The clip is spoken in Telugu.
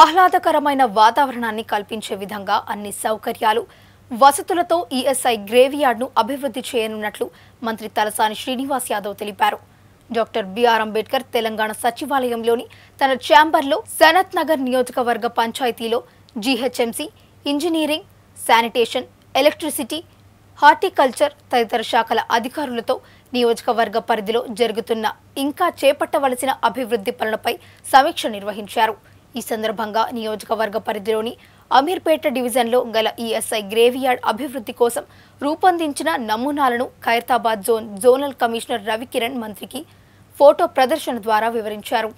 ఆహ్లాదకరమైన వాతావరణాన్ని కల్పించే విధంగా అన్ని సౌకర్యాలు వసతులతో ఈఎస్ఐ గ్రేవియార్డ్ను అభివృద్ధి చేయనున్నట్లు మంత్రి తలసాని శ్రీనివాస్ యాదవ్ తెలిపారు డాక్టర్ బిఆర్ అంబేద్కర్ తెలంగాణ సచివాలయంలోని తన ఛాంబర్లో సనత్ నగర్ నియోజకవర్గ పంచాయతీలో GHMC engineering sanitation electricity horticulture తదితర శాఖల అధికారులతో నియోజకవర్గ పరిధిలో జరుగుతున్న ఇంకా చేపట్టవలసిన అభివృద్ధి పనులపై సమీక్ష నిర్వహించారు ఈ సందర్భంగా నియోజకవర్గ పరిధిలోని అమీర్పేట డివిజన్లో గల ఈఎస్ఐ గ్రేవియార్డ్ అభివృద్ధి కోసం రూపొందించిన నమూనాలను Khairatabad zone zonal commissioner Ravikiran మంత్రికి ఫోటో ప్రదర్శన ద్వారా వివరించారు